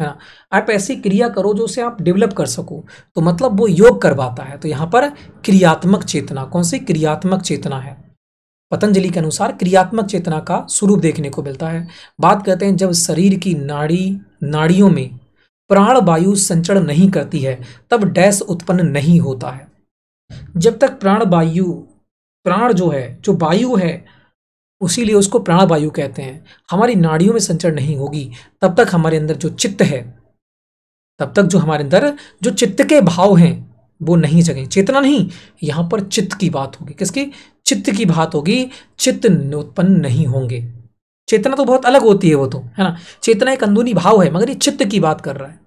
है ना आप ऐसी क्रिया करो जो उसे आप डेवलप कर सको तो मतलब वो योग करवाता है तो यहां पर क्रियात्मक चेतना कौन सी क्रियात्मक चेतना है पतंजलि के अनुसार क्रियात्मक चेतना का स्वरूप देखने को मिलता है बात करते हैं जब शरीर की नाड़ी नाड़ियों में प्राण वायु संचरण नहीं करती है तब डैश उत्पन्न नहीं होता है जब तक प्राण वायु प्राण जो है जो वायु है उसीलिए उसको प्राण वायु कहते हैं हमारी नाड़ियों में संचरण नहीं होगी तब तक हमारे अंदर जो चित्त है तब तक जो हमारे अंदर जो चित्त के भाव हैं वो नहीं जगें चेतना नहीं यहाँ पर चित्त की बात होगी किसकी चित्त की बात होगी चित्त उत्पन्न नहीं होंगे चेतना तो बहुत अलग होती है वो तो है ना चेतना एक अंदूनी भाव है मगर ये चित्त की बात कर रहा है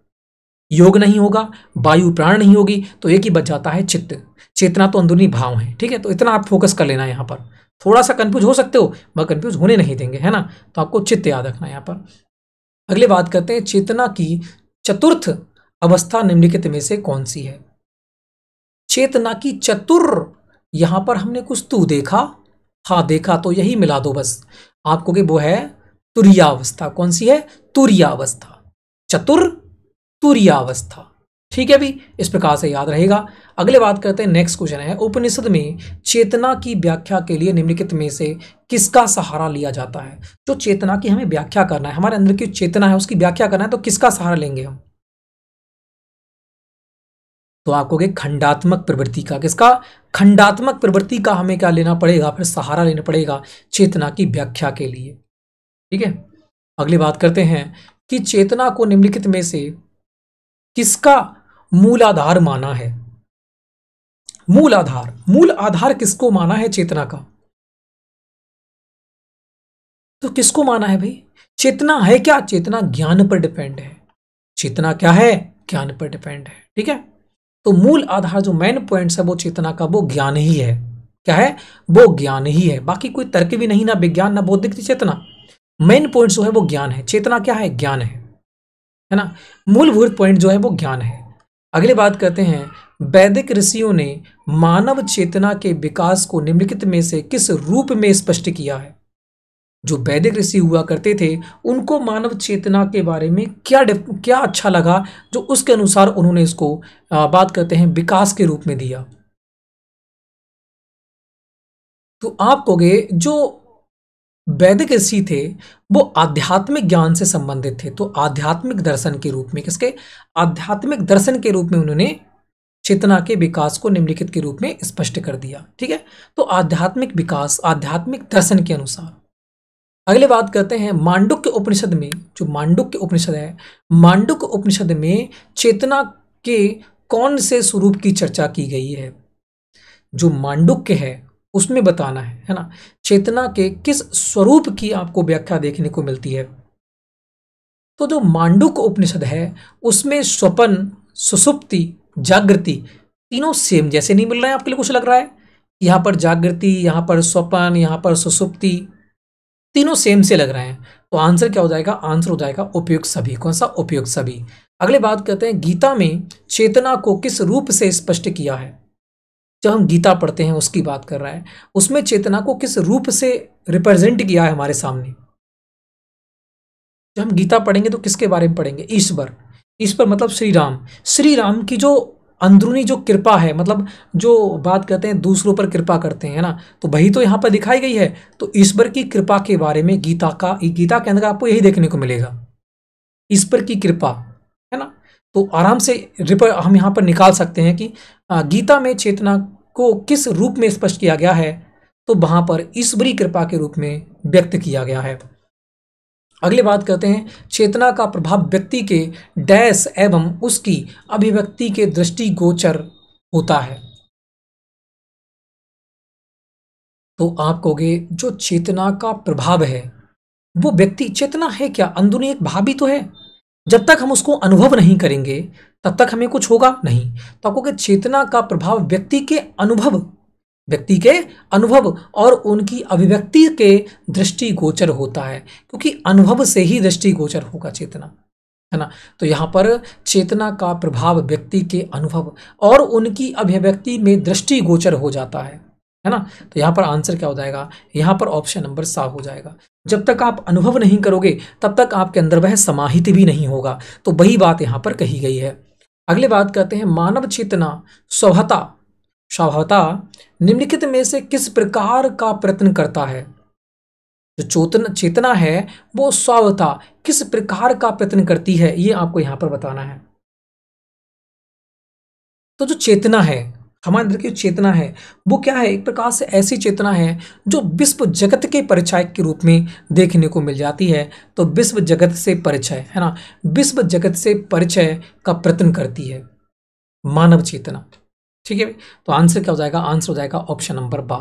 योग नहीं होगा वायु प्राण नहीं होगी तो एक ही बच जाता है चित्त चेतना तो अंदरूनी भाव है ठीक है तो इतना आप फोकस कर लेना यहाँ पर थोड़ा सा कन्फ्यूज हो सकते हो मगर कन्फ्यूज होने नहीं देंगे है ना तो आपको चित्त याद रखना यहाँ पर अगले बात करते हैं चेतना की चतुर्थ अवस्था निम्नलिखित में से कौन सी है चेतना की चतुर यहाँ पर हमने कुछ तू देखा हाँ देखा तो यही मिला दो बस आपको कि वो है तुरियावस्था कौन सी है तुरियावस्था चतुर तुरियावस्था ठीक है भी इस प्रकार से याद रहेगा अगले बात करते हैं नेक्स्ट क्वेश्चन है उपनिषद में चेतना की व्याख्या के लिए निम्नलिखित में से किसका सहारा लिया जाता है जो चेतना की हमें व्याख्या करना है हमारे अंदर की चेतना है उसकी व्याख्या करना है तो किसका सहारा लेंगे हम तो आपको के खंडात्मक प्रवृत्ति का किसका खंडात्मक प्रवृत्ति का हमें क्या लेना पड़ेगा फिर सहारा लेना पड़ेगा चेतना की व्याख्या के लिए ठीक है अगली बात करते हैं कि चेतना को निम्नलिखित में से किसका मूल आधार माना है मूल आधार मूल आधार किसको माना है चेतना का तो किसको माना है भाई चेतना है क्या चेतना ज्ञान पर डिपेंड है चेतना क्या है ज्ञान पर डिपेंड है ठीक है तो मूल आधार जो मेन पॉइंट्स है वो चेतना का वो ज्ञान ही है क्या है वो ज्ञान ही है बाकी कोई तर्क भी नहीं ना विज्ञान ना बौद्धिक चेतना मेन पॉइंट जो है वो ज्ञान है चेतना क्या है ज्ञान है है ना मूलभूत पॉइंट जो है वो ज्ञान है अगले बात करते हैं वैदिक ऋषियों ने मानव चेतना के विकास को निम्नलिखित में से किस रूप में स्पष्ट किया है जो वैदिक ऋषि हुआ करते थे उनको मानव चेतना के बारे में क्या क्या अच्छा लगा जो उसके अनुसार उन्होंने इसको बात करते हैं विकास के रूप में दिया तो आप कहोगे जो वैदिक ऋषि थे वो आध्यात्मिक ज्ञान से संबंधित थे तो आध्यात्मिक दर्शन के रूप में किसके आध्यात्मिक दर्शन के रूप में उन्होंने चेतना के विकास को निम्नलिखित के रूप में स्पष्ट कर दिया ठीक है तो आध्यात्मिक विकास आध्यात्मिक दर्शन के अनुसार अगले बात करते हैं मांडुक के उपनिषद में जो मांडुक्य उपनिषद है मांडुक उपनिषद में चेतना के कौन से स्वरूप की चर्चा की गई है जो मांडुक्य है उसमें बताना है है ना चेतना के किस स्वरूप की आपको व्याख्या देखने को मिलती है तो जो मांडुक उपनिषद है उसमें स्वपन सुसुप्ति जागृति तीनों सेम जैसे नहीं मिल रहे हैं आपके लिए कुछ लग रहा है यहां पर जागृति यहां पर स्वपन यहां पर सुसुप्ति तीनों सेम से लग रहे हैं तो आंसर क्या हो जाएगा आंसर हो जाएगा उपयुक्त सभी कौन सा उपयुक्त सभी अगले बात कहते हैं गीता में चेतना को किस रूप से स्पष्ट किया है जब हम गीता पढ़ते हैं उसकी बात कर रहा है उसमें चेतना को किस रूप से रिप्रेजेंट किया है हमारे सामने जब हम गीता पढ़ेंगे तो किसके बारे में पढ़ेंगे ईश्वर ईश्वर मतलब श्री राम श्री राम की जो अंदरूनी जो कृपा है मतलब जो बात कहते हैं दूसरों पर कृपा करते हैं ना तो वही तो यहाँ पर दिखाई गई है तो ईश्वर की कृपा के बारे में गीता का गीता के अंदर आपको यही देखने को मिलेगा ईश्वर की कृपा है ना तो आराम से रिपर हम यहाँ पर निकाल सकते हैं कि गीता में चेतना को किस रूप में स्पष्ट किया गया है तो वहां पर ईश्वरी कृपा के रूप में व्यक्त किया गया है अगले बात करते हैं चेतना का प्रभाव व्यक्ति के डैश एवं उसकी अभिव्यक्ति के दृष्टिगोचर होता है तो आप कहोगे जो चेतना का प्रभाव है वो व्यक्ति चेतना है क्या अंदरूनी एक भावी तो है जब तक हम उसको अनुभव नहीं करेंगे तब तक हमें कुछ होगा नहीं तो आपको चेतना का प्रभाव व्यक्ति के अनुभव व्यक्ति के अनुभव और उनकी अभिव्यक्ति के दृष्टिगोचर होता है क्योंकि अनुभव से ही दृष्टिगोचर होगा चेतना है ना तो यहाँ पर चेतना का प्रभाव व्यक्ति के अनुभव और उनकी अभिव्यक्ति में दृष्टिगोचर हो जाता है है ना तो यहाँ पर आंसर क्या हो जाएगा यहाँ पर ऑप्शन नंबर सा हो जाएगा जब तक आप अनुभव नहीं करोगे तब तक आपके अंदर वह समाहित भी नहीं होगा तो वही बात यहाँ पर कही गई है अगले बात करते हैं मानव चेतना स्वभाता स्वभाता निम्नलिखित में से किस प्रकार का प्रयत्न करता है जो चोतन चेतना है वो स्वभाता किस प्रकार का प्रयत्न करती है ये आपको यहां पर बताना है तो जो चेतना है हमारे अंदर की चेतना है वो क्या है एक प्रकार से ऐसी चेतना है जो विश्व जगत के परिचय के रूप में देखने को मिल जाती है तो विश्व जगत से परिचय है ना विश्व जगत से परिचय का प्रयत्न करती है मानव चेतना ठीक है तो आंसर क्या हो जाएगा आंसर हो जाएगा ऑप्शन नंबर बा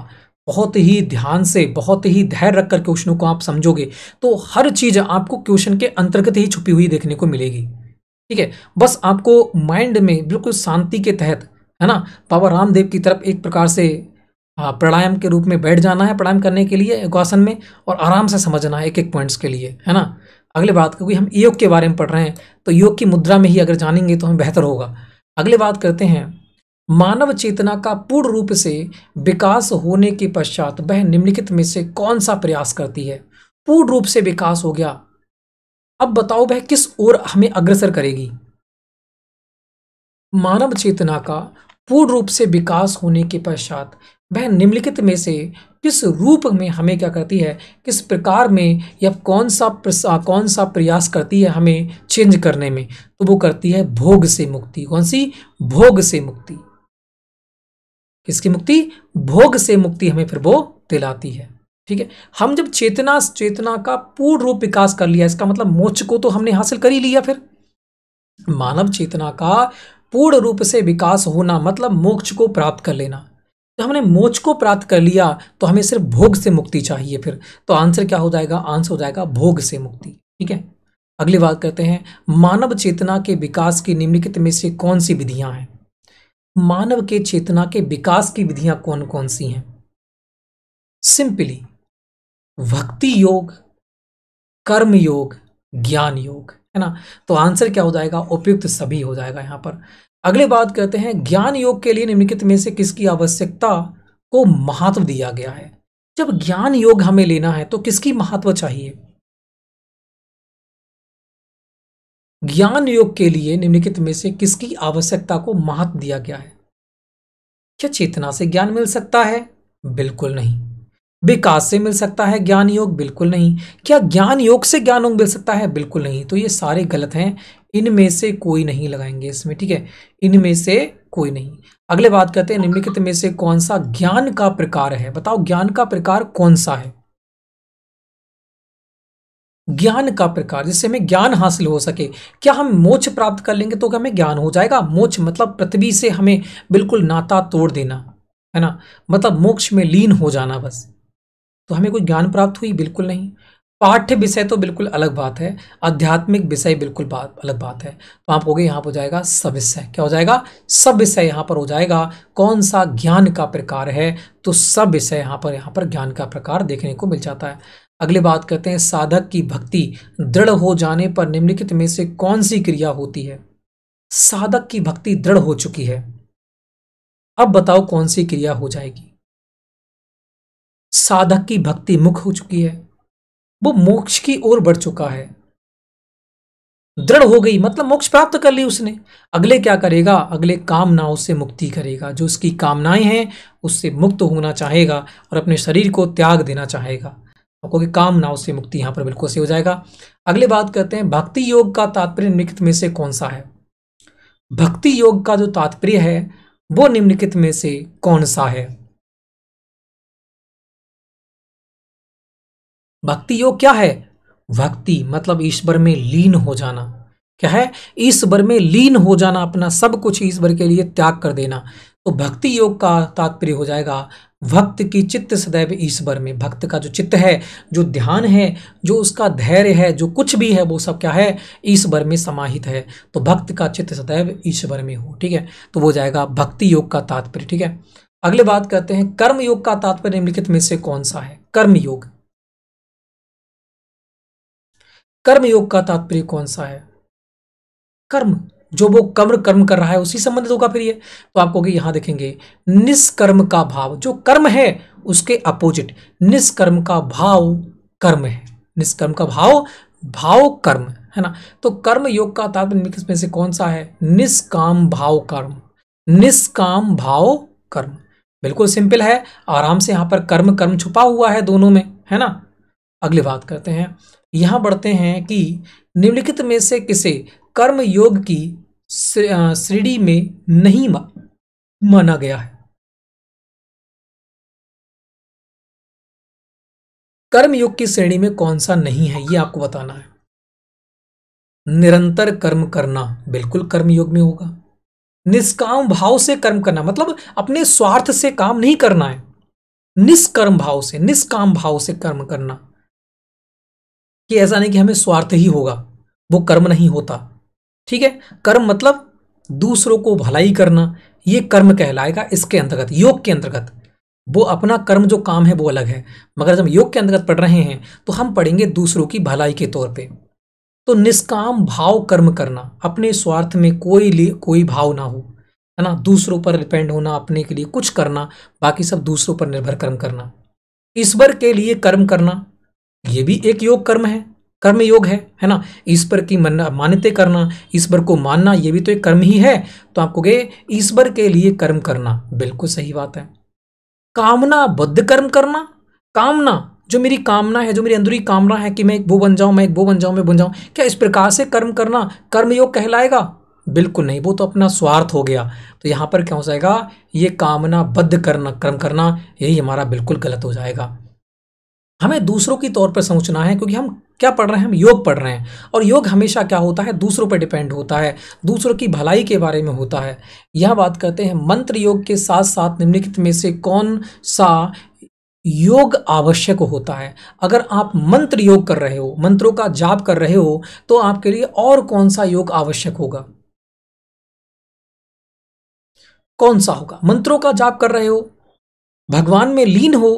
बहुत ही ध्यान से बहुत ही धैर्य रखकर क्वेश्चनों को आप समझोगे तो हर चीज़ आपको क्वेश्चन के अंतर्गत ही छुपी हुई देखने को मिलेगी ठीक है बस आपको माइंड में बिल्कुल शांति के तहत है ना बाबा रामदेव की तरफ एक प्रकार से प्राणायाम के रूप में बैठ जाना है प्राणायाम करने के लिए योगासन में और आराम से समझना है एक एक पॉइंट्स के लिए है ना अगले बात क्योंकि हम योग के बारे में पढ़ रहे हैं तो योग की मुद्रा में ही अगर जानेंगे तो हमें बेहतर होगा अगले बात करते हैं मानव चेतना का पूर्ण रूप से विकास होने के पश्चात वह निम्नलिखित में से कौन सा प्रयास करती है पूर्ण रूप से विकास हो गया अब बताओ वह किस ओर हमें अग्रसर करेगी मानव चेतना का पूर्ण रूप से विकास होने के पश्चात वह निम्नलिखित में से किस रूप में हमें क्या करती है किस प्रकार में या कौन सा कौन सा प्रयास करती है हमें चेंज करने में तो वो करती है भोग से मुक्ति कौन सी भोग से मुक्ति किसकी मुक्ति भोग से मुक्ति हमें फिर वो दिलाती है ठीक है हम जब चेतना चेतना का पूर्ण रूप विकास कर लिया इसका मतलब मोक्ष को तो हमने हासिल कर ही लिया फिर मानव चेतना का पूर्ण रूप से विकास होना मतलब मोक्ष को प्राप्त कर लेना तो हमने मोक्ष को प्राप्त कर लिया तो हमें सिर्फ भोग से मुक्ति चाहिए फिर तो आंसर क्या हो जाएगा आंसर हो जाएगा भोग से मुक्ति ठीक है अगली बात करते हैं मानव चेतना के विकास की निम्नलिखित में से कौन सी विधियां हैं मानव के चेतना के विकास की विधियां कौन कौन सी हैं सिंपली भक्ति योग कर्म योग ज्ञान योग है ना तो आंसर क्या हो जाएगा उपयुक्त सभी हो जाएगा यहाँ पर अगले बात कहते हैं ज्ञान योग के लिए निम्नलिखित में से किसकी आवश्यकता को महत्व दिया गया है जब ज्ञान योग हमें लेना है तो किसकी महत्व चाहिए ज्ञान योग के लिए निम्नलिखित में से किसकी आवश्यकता को महत्व दिया गया है क्या चेतना से ज्ञान मिल सकता है बिल्कुल नहीं विकास से मिल सकता है ज्ञान योग बिल्कुल नहीं क्या ज्ञान योग से ज्ञान योग मिल सकता है बिल्कुल नहीं तो ये सारे गलत हैं इनमें से कोई नहीं लगाएंगे इसमें ठीक है इनमें से कोई नहीं अगले बात करते हैं निम्नलिखित में से कौन सा ज्ञान का प्रकार है बताओ ज्ञान का प्रकार कौन सा है ज्ञान का प्रकार जिससे हमें ज्ञान हासिल हो सके क्या हम मोक्ष प्राप्त कर लेंगे तो क्या हमें ज्ञान हो जाएगा मोक्ष मतलब पृथ्वी से हमें बिल्कुल नाता तोड़ देना है ना मतलब मोक्ष में लीन हो जाना बस तो हमें कोई ज्ञान प्राप्त हुई बिल्कुल नहीं पाठ्य विषय तो बिल्कुल अलग बात है आध्यात्मिक विषय बिल्कुल बात अलग बात है तो आप हो गए यहाँ पर हो जाएगा सब विषय क्या हो जाएगा सब विषय यहाँ पर हो जाएगा कौन सा ज्ञान का प्रकार है तो सब विषय यहाँ पर यहाँ पर ज्ञान का प्रकार देखने को मिल जाता है अगली बात करते हैं साधक की भक्ति दृढ़ हो जाने पर निम्नलिखित में से कौन सी क्रिया होती है साधक की भक्ति दृढ़ हो चुकी है अब बताओ कौन सी क्रिया हो जाएगी साधक की भक्ति मुख हो चुकी है वो मोक्ष की ओर बढ़ चुका है दृढ़ हो गई मतलब मोक्ष प्राप्त कर ली उसने अगले क्या करेगा अगले कामनाओं से मुक्ति करेगा जो उसकी कामनाएं हैं उससे मुक्त होना चाहेगा और अपने शरीर को त्याग देना चाहेगा आपको कि कामनाओं से मुक्ति यहां पर बिल्कुल से हो जाएगा अगले बात करते हैं भक्ति योग का तात्पर्य निम्नलिखित में से कौन सा है भक्ति योग का जो तात्पर्य है वो निम्नलिखित में से कौन सा है भक्ति योग क्या है भक्ति मतलब ईश्वर में लीन हो जाना क्या है ईश्वर में लीन हो जाना अपना सब कुछ ईश्वर के लिए त्याग कर देना तो भक्ति योग का तात्पर्य हो जाएगा भक्त की चित्त सदैव ईश्वर में भक्त का जो चित्त है जो ध्यान है जो उसका धैर्य है जो कुछ भी है वो सब क्या है ईश्वर में समाहित है तो भक्त का चित्त सदैव ईश्वर में हो ठीक है तो वो जाएगा भक्ति योग का तात्पर्य ठीक है अगले बात करते हैं कर्म योग का तात्पर्य निम्नलिखित में से कौन सा है कर्म योग कर्म योग का तात्पर्य कौन सा है कर्म जो वो कर्म कर्म कर रहा है उसी संबंधित होगा फिर ये तो आप कहोगे यहां देखेंगे निष्कर्म का भाव जो कर्म है उसके अपोजिट निष्कर्म का भाव कर्म है निष्कर्म का भाव भाव कर्म है ना तो कर्म योग का तात्पर्य में से कौन सा है निष्काम भाव कर्म निष्काम भाव कर्म बिल्कुल सिंपल है आराम से यहां पर कर्म कर्म छुपा हुआ है दोनों में है ना अगली बात करते हैं यहाँ बढ़ते हैं कि निम्नलिखित में से किसे कर्म योग की श्रेणी में नहीं माना गया है कर्म योग की श्रेणी में कौन सा नहीं है ये आपको बताना है निरंतर कर्म करना बिल्कुल कर्म योग में होगा निष्काम भाव से कर्म करना मतलब अपने स्वार्थ से काम नहीं करना है निष्कर्म भाव से निष्काम भाव से कर्म करना कि ऐसा नहीं कि हमें स्वार्थ ही होगा वो कर्म नहीं होता ठीक है कर्म मतलब दूसरों को भलाई करना ये कर्म कहलाएगा इसके अंतर्गत योग के अंतर्गत वो अपना कर्म जो काम है वो अलग है मगर जब योग के अंतर्गत पढ़ रहे हैं तो हम पढ़ेंगे दूसरों की भलाई के तौर पे तो निष्काम भाव कर्म करना अपने स्वार्थ में कोई लिए कोई भाव ना हो है ना दूसरों पर डिपेंड होना अपने के लिए कुछ करना बाकी सब दूसरों पर निर्भर कर्म करना ईश्वर के लिए कर्म करना ये भी एक योग कर्म है कर्म योग है है ना ईश्वर की मन मान्यते करना ईश्वर को मानना ये भी तो एक कर्म ही है तो आपको कहे ईश्वर के लिए कर्म करना बिल्कुल सही बात है कामना बद्ध कर्म करना कामना जो मेरी कामना है जो मेरी अंदरूनी कामना है कि मैं एक वो बन जाऊँ मैं एक वो बन जाऊँ मैं बन जाऊँ क्या इस प्रकार से कर्म करना कर्म योग कहलाएगा बिल्कुल नहीं वो तो अपना स्वार्थ हो गया तो यहाँ पर क्या हो जाएगा ये कामना बद्ध करना कर्म करना यही हमारा बिल्कुल गलत हो जाएगा हमें दूसरों की तौर पर सोचना है क्योंकि हम क्या पढ़ रहे हैं हम योग पढ़ रहे हैं और योग हमेशा क्या होता है दूसरों पर डिपेंड होता है दूसरों की भलाई के बारे में होता है यह बात करते हैं मंत्र योग के साथ साथ निम्नलिखित में से कौन सा योग आवश्यक होता है अगर आप मंत्र योग कर रहे हो मंत्रों का जाप कर रहे हो तो आपके लिए और कौन सा योग आवश्यक होगा कौन सा होगा मंत्रों का जाप कर रहे हो भगवान में लीन हो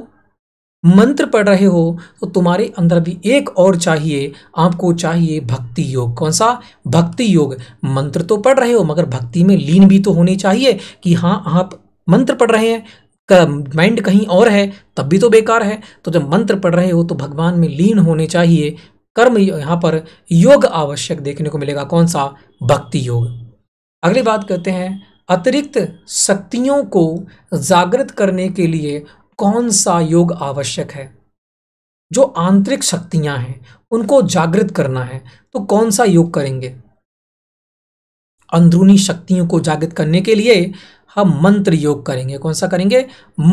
मंत्र पढ़ रहे हो तो तुम्हारे अंदर भी एक और चाहिए आपको चाहिए भक्ति योग कौन सा भक्ति योग मंत्र तो पढ़ रहे हो मगर भक्ति में लीन भी तो होनी चाहिए कि हाँ आप मंत्र पढ़ रहे हैं माइंड कहीं और है तब भी तो बेकार है तो जब मंत्र पढ़ रहे हो तो भगवान में लीन होने चाहिए कर्म यहाँ पर योग आवश्यक देखने को मिलेगा कौन सा भक्ति योग अगली बात करते हैं अतिरिक्त शक्तियों को जागृत करने के लिए कौन सा योग आवश्यक है जो आंतरिक शक्तियां हैं उनको जागृत करना है तो कौन सा योग करेंगे अंदरूनी शक्तियों को जागृत करने के लिए हम मंत्र योग करेंगे कौन सा करेंगे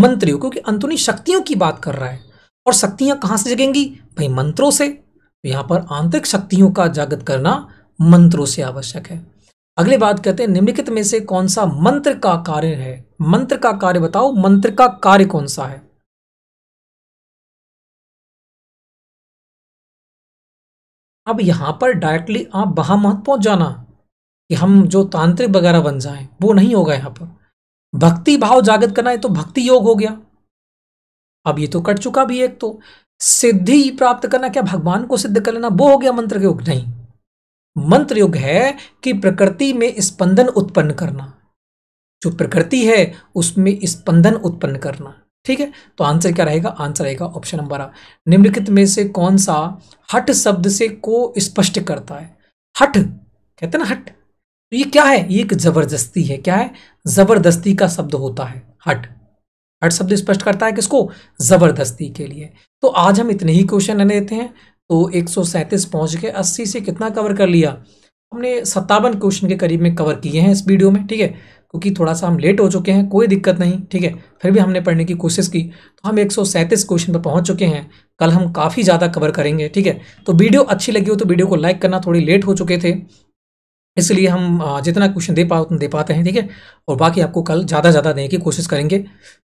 मंत्र योग क्योंकि अंदरूनी शक्तियों की बात कर रहा है और शक्तियां कहां से जगेंगी भाई मंत्रों से तो पर आंतरिक शक्तियों का जागृत करना मंत्रों से आवश्यक है अगले बात कहते हैं निम्नलिखित में से कौन सा मंत्र का कार्य है मंत्र का कार्य बताओ मंत्र का कार्य कौन सा है अब यहां पर डायरेक्टली आप वहां मत पहुंच जाना कि हम जो तांत्रिक वगैरह बन जाएं वो नहीं होगा यहां पर भक्ति भाव जागृत करना है तो भक्ति योग हो गया अब ये तो कट चुका भी एक तो सिद्धि प्राप्त करना क्या भगवान को सिद्ध कर लेना वो हो गया मंत्र योग नहीं मंत्र योग है कि प्रकृति में स्पंदन उत्पन्न करना जो प्रकृति है उसमें स्पंदन उत्पन्न करना ठीक है तो आंसर क्या रहेगा आंसर रहेगा ऑप्शन नंबर आ निम्नलिखित में से कौन सा हट शब्द से को स्पष्ट करता है हट कहते ना हट तो ये क्या है ये एक जबरदस्ती है क्या है जबरदस्ती का शब्द होता है हट हट शब्द स्पष्ट करता है किसको जबरदस्ती के लिए तो आज हम इतने ही क्वेश्चन लेने देते हैं तो एक पहुंच के अस्सी से कितना कवर कर लिया हमने सत्तावन क्वेश्चन के करीब में कवर किए हैं इस वीडियो में ठीक है क्योंकि थोड़ा सा हम लेट हो चुके हैं कोई दिक्कत नहीं ठीक है फिर भी हमने पढ़ने की कोशिश की तो हम एक क्वेश्चन पर पहुंच चुके हैं कल हम काफ़ी ज़्यादा कवर करेंगे ठीक है तो वीडियो अच्छी लगी हो तो वीडियो को लाइक करना थोड़ी लेट हो चुके थे इसलिए हम जितना क्वेश्चन दे पाओ उतना दे पाते हैं ठीक है और बाकी आपको कल ज़्यादा ज़्यादा देने की कोशिश करेंगे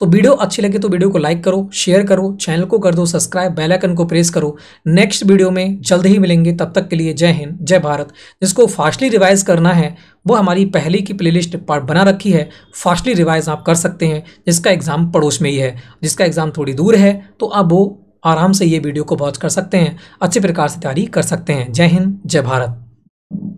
तो वीडियो अच्छी लगे तो वीडियो को लाइक करो शेयर करो चैनल को कर दो सब्सक्राइब बेल आइकन को प्रेस करो नेक्स्ट वीडियो में जल्द ही मिलेंगे तब तक के लिए जय हिंद जय भारत जिसको फास्टली रिवाइज करना है वो हमारी पहले की प्लेलिस्ट बना रखी है फास्टली रिवाइज आप कर सकते हैं जिसका एग्ज़ाम पड़ोस में ही है जिसका एग्ज़ाम थोड़ी दूर है तो आप वो आराम से ये वीडियो को वॉच कर सकते हैं अच्छे प्रकार से तैयारी कर सकते हैं जय हिंद जय भारत